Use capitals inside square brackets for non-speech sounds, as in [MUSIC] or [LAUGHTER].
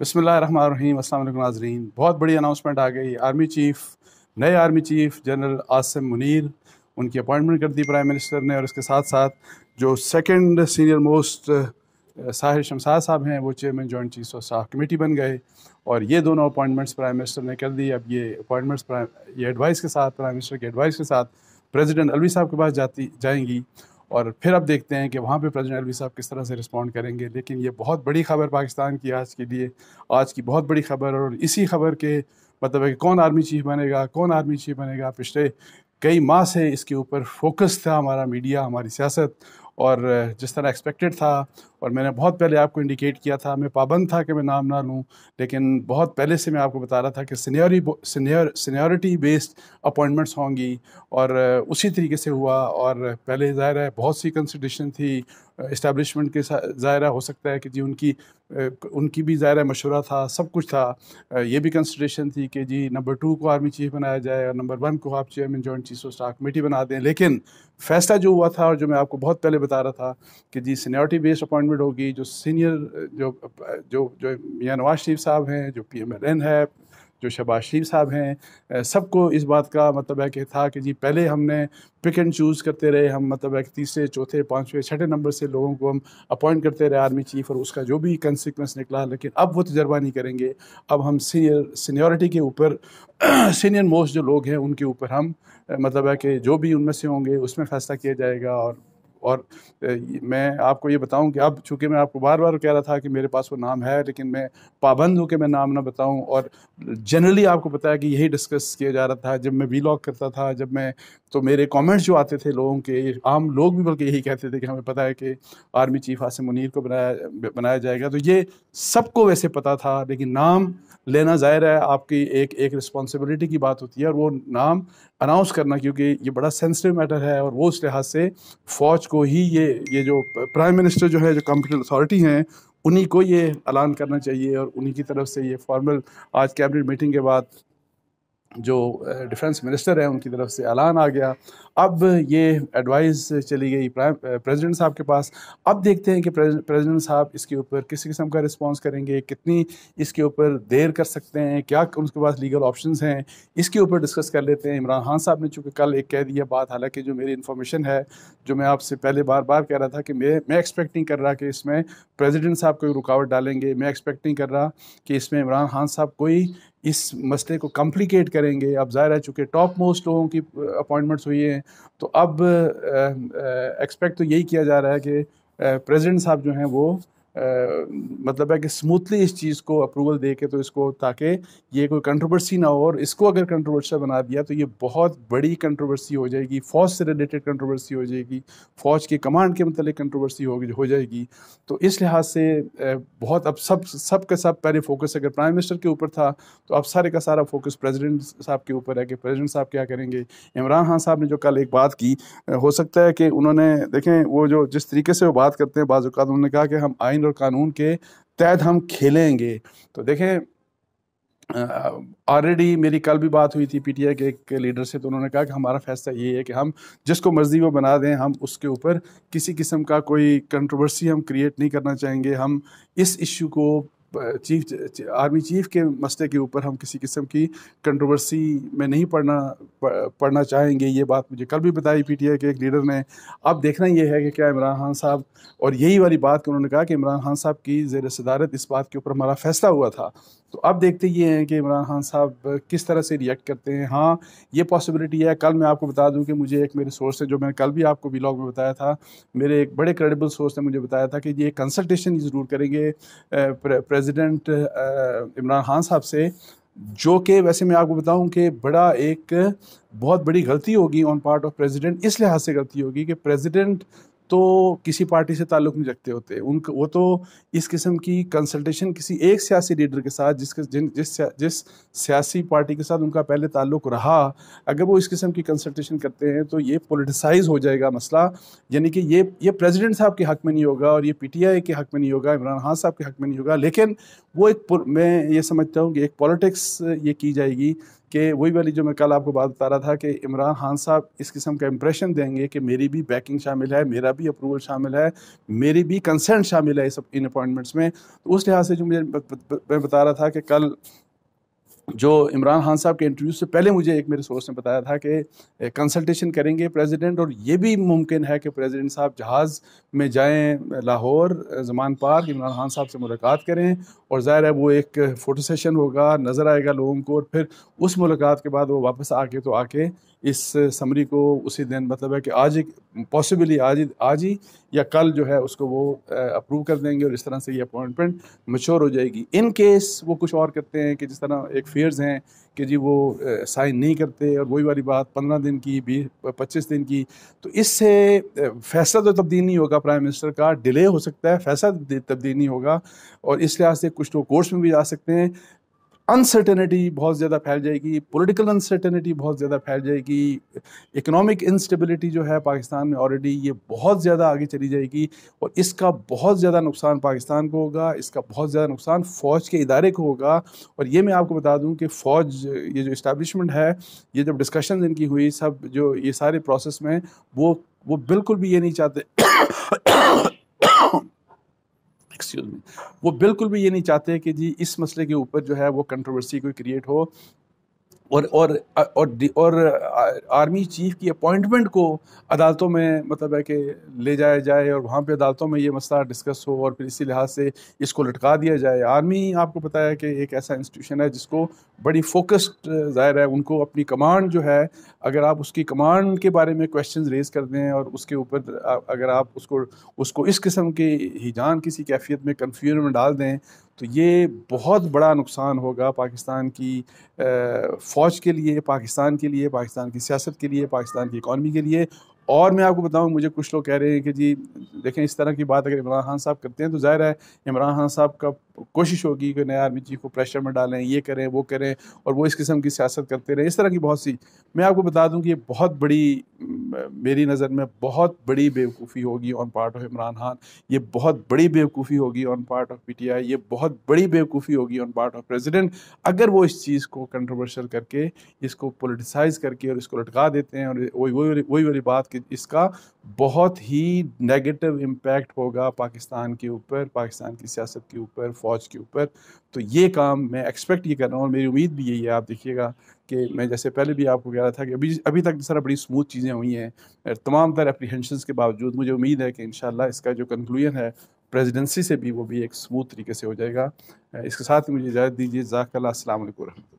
बसमिल नाजरीन बहुत बड़ी अनाउंसमेंट आ गई आर्मी चीफ नए army chief general Asim Munir उनकी अपॉइंटमेंट कर दी प्राइम मिनिस्टर ने और इसके साथ साथ जो second senior most Sahir Shamshad साहब हैं वो chairman joint chief of staff committee बन गए और ये दोनों अपॉइंटमेंट्स प्राइम मिनिस्टर ने कर दी अब ये अपॉइंटमेंट्स ये एडवाइस के साथ प्राइम मिनिस्टर के एडवाइस के साथ प्रेसिडेंट अलवी साहब के पास जाती जाएंगी और फिर अब देखते हैं कि वहाँ पे प्रेसिडेंट अलवी साहब किस तरह से रिस्पॉन्ड करेंगे लेकिन ये बहुत बड़ी खबर पाकिस्तान की आज के लिए आज की बहुत बड़ी खबर और इसी खबर के मतलब है कि कौन आर्मी चीफ बनेगा कौन आर्मी चीफ बनेगा पिछले कई माह से इसके ऊपर फोकस था हमारा मीडिया हमारी सियासत और जिस तरह एक्सपेक्टेड था और मैंने बहुत पहले आपको इंडिकेट किया था मैं पाबंद था कि मैं नाम ना लूँ लेकिन बहुत पहले से मैं आपको बता रहा था कि सीनियरी सीनियरिटी बेस्ड अपॉइंटमेंट्स होंगी और उसी तरीके से हुआ और पहले ज़ाहिर है बहुत सी कंसिडेशन थी इस्टेबलिशमेंट के ज़ाहिर हो सकता है कि जी उनकी उनकी भी ज़ाहिर मशूरा था सब कुछ था ये भी कंसिडेशन थी कि जी नंबर टू को आर्मी चीफ बनाया जाए और नंबर वन को आप chairman joint chief of staff committee बना दें लेकिन फैसला जो हुआ था और जो मैं आपको बहुत पहले बता रहा था कि जी सीनियरिटी बेस्ड अपॉइंट कन्वर्ट होगी जो सीनियर जो जो जो मियाँ नवाज शरीफ साहब हैं जो पी एम एल एन है जो शबाज शरीफ साहब हैं सबको इस बात का मतलब है कि था कि जी पहले हमने पिक एंड चूज़ करते रहे हम मतलब है कि तीसरे चौथे पाँचवें छठे नंबर से लोगों को हम अपॉइंट करते रहे आर्मी चीफ और उसका जो भी कंसिक्वेंस निकला लेकिन अब वो तजर्बा नहीं करेंगे अब हम सीनियर सीनियरिटी के ऊपर सीनियर [CLEARS THROAT] मोस्ट जो लोग हैं उनके ऊपर हम मतलब है कि जो भी उनमें से होंगे उसमें फ़ैसला किया जाएगा और और मैं आपको ये बताऊं कि अब चूंकि मैं आपको बार बार कह रहा था कि मेरे पास वो नाम है लेकिन मैं पाबंद हूँ कि मैं नाम ना बताऊं और जनरली आपको पता है कि यही डिस्कस किया जा रहा था जब मैं वी करता था जब मैं तो मेरे कमेंट्स जो आते थे लोगों के आम लोग भी बल्कि यही कहते थे कि हमें पता है कि आर्मी चीफ आसिम मुनीर को बनाया बनाया जाएगा तो ये सबको वैसे पता था लेकिन नाम लेना ज़ाहिर है आपकी एक एक रिस्पॉन्सिबिलिटी की बात होती है और वो नाम अनाउंस करना क्योंकि ये बड़ा सेंसिटिव मैटर है और वो उस लिहाज से फ़ौज को ही ये ये जो प्राइम मिनिस्टर जो है जो कंप्यूटर अथॉरिटी हैं उन्हीं को ये ऐलान करना चाहिए और उन्हीं की तरफ से ये फॉर्मल आज कैबिनेट मीटिंग के बाद जो डिफेंस मिनिस्टर हैं उनकी तरफ से ऐलान आ गया अब ये एडवाइस चली गई प्रेसिडेंट साहब के पास अब देखते हैं कि प्रेसिडेंट साहब इसके ऊपर किस किस्म का रिस्पांस करेंगे कितनी इसके ऊपर देर कर सकते हैं क्या उनके पास लीगल ऑप्शंस हैं इसके ऊपर डिस्कस कर लेते हैं इमरान खान साहब ने चूँकि कल एक कह दिया बात हालांकि जो मेरी इन्फॉर्मेशन है जो मैं आपसे पहले बार बार कह रहा था कि मैं मैं एक्सपेक्ट नहीं कर रहा कि इसमें प्रेजिडेंट साहब कोई रुकावट डालेंगे मैं एक्सपेक्ट नहीं कर रहा कि इसमें इमरान खान साहब कोई इस मसले को कॉम्प्लिकेट करेंगे अब ज़ाहिर है चूँकि टॉप मोस्ट लोगों की अपॉइंटमेंट्स uh, हुई हैं तो अब एक्सपेक्ट uh, uh, तो यही किया जा रहा है कि प्रेसिडेंट साहब जो हैं वो मतलब है कि स्मूथली इस चीज़ को अप्रूवल दे के तो इसको ताकि ये कोई कंट्रोवर्सी ना हो और इसको अगर कंट्रोवर्सी बना दिया तो ये बहुत बड़ी कंट्रोवर्सी हो जाएगी फ़ौज से रिलेटेड कंट्रोवर्सी हो जाएगी फ़ौज के कमांड के मतलब कंट्रोवर्सी हो, हो जाएगी तो इस लिहाज से बहुत अब सब सब के सब पहले फोकस अगर प्राइम मिनिस्टर के ऊपर था तो अब सारे का सारा फोकस प्रेजिडेंट साहब के ऊपर है कि प्रेजिडेंट साहब क्या करेंगे इमरान खान साहब ने जो कल एक बात की हो सकता है कि उन्होंने देखें वो जो जिस तरीके से वो बात करते हैं बाज़ात उन्होंने कहा कि हम आइन और कानून के तहत हम खेलेंगे तो देखें ऑलरेडी मेरी कल भी बात हुई थी पीटीआई के एक लीडर से तो उन्होंने कहा कि हमारा फैसला ये है कि हम जिसको मर्जी वो बना दें हम उसके ऊपर किसी किस्म का कोई कंट्रोवर्सी हम क्रिएट नहीं करना चाहेंगे हम इस इशू को चीफ आर्मी चीफ के मसले के ऊपर हम किसी किस्म की कंट्रोवर्सी में नहीं पढ़ना पढ़ना चाहेंगे ये बात मुझे कल भी बताई पीटीआई के एक लीडर ने अब देखना यह है कि क्या इमरान खान साहब और यही वाली बात कि उन्होंने कहा कि इमरान खान साहब की जेर सदारत इस बात के ऊपर हमारा फैसला हुआ था तो अब देखते ये हैं कि इमरान खान साहब किस तरह से रिएक्ट करते हैं हाँ ये पॉसिबिलिटी है कल मैं आपको बता दूं कि मुझे एक मेरे सोर्स से जो मैंने कल भी आपको ब्लॉग में बताया था मेरे एक बड़े क्रेडिबल सोर्स ने मुझे बताया था कि ये कंसल्टेशन ज़रूर करेंगे प्रेसिडेंट इमरान खान साहब से जो कि वैसे मैं आपको बताऊं कि बड़ा एक बहुत बड़ी गलती होगी ऑन पार्ट ऑफ प्रेसिडेंट इस लिहाज से गलती होगी कि प्रेसिडेंट तो किसी पार्टी से ताल्लुक नहीं रखते होते उन वो तो इस किस्म की कंसल्टेशन किसी एक सियासी लीडर के साथ जिसके जिन जिस जिस सियासी पार्टी के साथ उनका पहले ताल्लुक रहा अगर वो इस किस्म की कंसल्टेशन करते हैं तो ये पोलिटिसाइज हो जाएगा मसला यानी कि ये ये प्रेजिडेंट साहब के हक में नहीं होगा और ये आई के हक में नहीं होगा इमरान खान साहब के हक में नहीं होगा लेकिन वो एक मैं ये समझता हूँ कि एक पॉलिटिक्स ये की जाएगी कि वही वाली जो मैं कल आपको बात बता रहा था कि इमरान खान साहब इस किस्म का इंप्रेशन देंगे कि मेरी भी बैकिंग शामिल है मेरा भी अप्रूवल शामिल है मेरी भी कंसेंट शामिल है इस इन अपॉइंटमेंट्स में तो उस लिहाज से जो मुझे मैं बता रहा था कि कल जो इमरान खान साहब के इंटरव्यू से पहले मुझे एक मेरे सोर्स ने बताया था कि कंसल्टेशन करेंगे प्रेसिडेंट और ये भी मुमकिन है कि प्रेसिडेंट साहब जहाज़ में जाएं लाहौर जमान पार्क इमरान खान साहब से मुलाकात करें और ज़ाहिर है वो एक फ़ोटो सेशन होगा नज़र आएगा लोगों को और फिर उस मुलाकात के बाद वो वापस आके तो आके इस समरी को उसी दिन मतलब है कि आज ही पॉसिबली आज ही आज ही या कल जो है उसको वो अप्रूव कर देंगे और इस तरह से ये अपॉइंटमेंट मश्योर हो जाएगी इन केस वो कुछ और करते हैं कि जिस तरह एक अफेयर्स हैं कि जी वो साइन नहीं करते और वही वाली बात पंद्रह दिन की बीस पच्चीस दिन की तो इससे फैसला तो तब्दील नहीं होगा प्राइम मिनिस्टर का डिले हो सकता है फैसला तब्दील नहीं होगा और इस लिहाज से कुछ लोग तो कोर्ट्स में भी जा सकते हैं अनसर्टेनिटी बहुत ज़्यादा फैल जाएगी पॉलिटिकल अनसर्टेनिटी बहुत ज़्यादा फैल जाएगी इकोनॉमिक इंस्टेबिलिटी जो है पाकिस्तान में ऑलरेडी ये बहुत ज़्यादा आगे चली जाएगी और इसका बहुत ज़्यादा नुकसान पाकिस्तान को होगा इसका बहुत ज़्यादा नुकसान फ़ौज के इदारे को होगा और ये मैं आपको बता दूँ कि फ़ौज ये जो इस्टबलिशमेंट है ये जब डिस्कशन इनकी हुई सब जो ये सारे प्रोसेस में वो वो बिल्कुल भी ये नहीं चाहते एक्सक्यूज मी वो बिल्कुल भी ये नहीं चाहते कि जी इस मसले के ऊपर जो है वो कंट्रोवर्सी कोई क्रिएट हो और और और और आर्मी चीफ की अपॉइंटमेंट को अदालतों में मतलब है कि ले जाया जाए और वहाँ पे अदालतों में ये मसला डिस्कस हो और फिर इसी लिहाज से इसको लटका दिया जाए आर्मी आपको पता है कि एक ऐसा इंस्टीट्यूशन है जिसको बड़ी फोकस्ड ज़ाहिर है उनको अपनी कमांड जो है अगर आप उसकी कमांड के बारे में क्वेश्चन रेज कर दें और उसके ऊपर अगर आप उसको उसको इस किस्म के हिजान किसी कैफियत में कन्फ्यूजन में डाल दें तो ये बहुत बड़ा नुकसान होगा पाकिस्तान की फ़ौज के लिए पाकिस्तान के लिए पाकिस्तान की सियासत के लिए पाकिस्तान की इकानमी के लिए और मैं आपको बताऊं मुझे कुछ लोग कह रहे हैं कि जी देखें इस तरह की बात अगर इमरान खान साहब करते हैं तो जाहिर है इमरान खान साहब का कोशिश होगी कि नया आर्मी चीफ को प्रेशर में डालें ये करें वो करें और वो इस किस्म की सियासत करते रहें इस तरह की बहुत सी मैं आपको बता दूं कि ये बहुत बड़ी मेरी नज़र में बहुत बड़ी बेवकूफ़ी होगी on part of Imran Khan ये बहुत बड़ी बेवकूफ़ी होगी ऑन पार्ट ऑफ पी ये बहुत बड़ी बेवकूफ़ी होगी ऑन पार्ट ऑफ प्रेजिडेंट अगर वो इस चीज़ को कंट्रोवर्शल करके इसको पोलिटिसाइज करके और इसको लटका देते हैं और वही वही वही वाली बात कि इसका बहुत ही नेगेटिव इम्पेक्ट होगा पाकिस्तान के ऊपर पाकिस्तान की सियासत के ऊपर फौज के ऊपर तो ये काम मैं एक्सपेक्ट ये कर रहा हूँ और मेरी उम्मीद भी यही है आप देखिएगा कि मैं जैसे पहले भी आपको कह रहा था कि अभी अभी तक जरा तो बड़ी स्मूथ चीज़ें हुई हैं तमाम तरह अप्रीहेंशन के बावजूद मुझे उम्मीद है कि इन इसका जो कंक्लूजन है प्रेजिडेंसी से भी वो भी एक स्मूथ तरीके से हो जाएगा इसके साथ ही मुझे इजाज़त दीजिए जजाकल्ला असल